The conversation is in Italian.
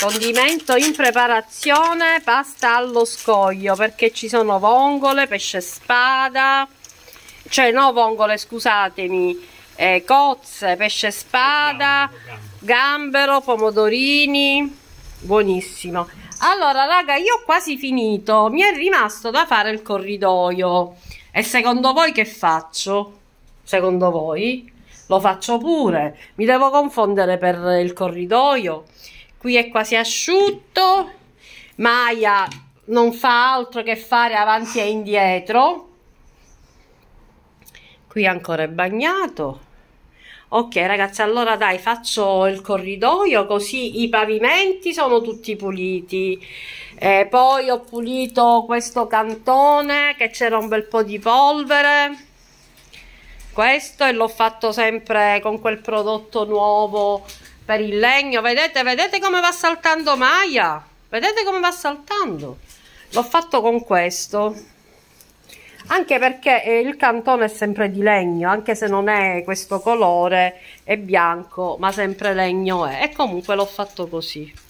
condimento in preparazione pasta allo scoglio perché ci sono vongole, pesce spada cioè no vongole scusatemi eh, cozze, pesce spada gambero, gambero, pomodorini buonissimo allora raga io ho quasi finito mi è rimasto da fare il corridoio e secondo voi che faccio? secondo voi? lo faccio pure mi devo confondere per il corridoio qui è quasi asciutto Maya non fa altro che fare avanti e indietro qui ancora è bagnato ok ragazzi allora dai faccio il corridoio così i pavimenti sono tutti puliti eh, poi ho pulito questo cantone che c'era un bel po' di polvere questo e l'ho fatto sempre con quel prodotto nuovo per il legno. Vedete, vedete come va saltando Maya? Vedete come va saltando? L'ho fatto con questo. Anche perché eh, il cantone è sempre di legno, anche se non è questo colore, è bianco, ma sempre legno è. E comunque l'ho fatto così.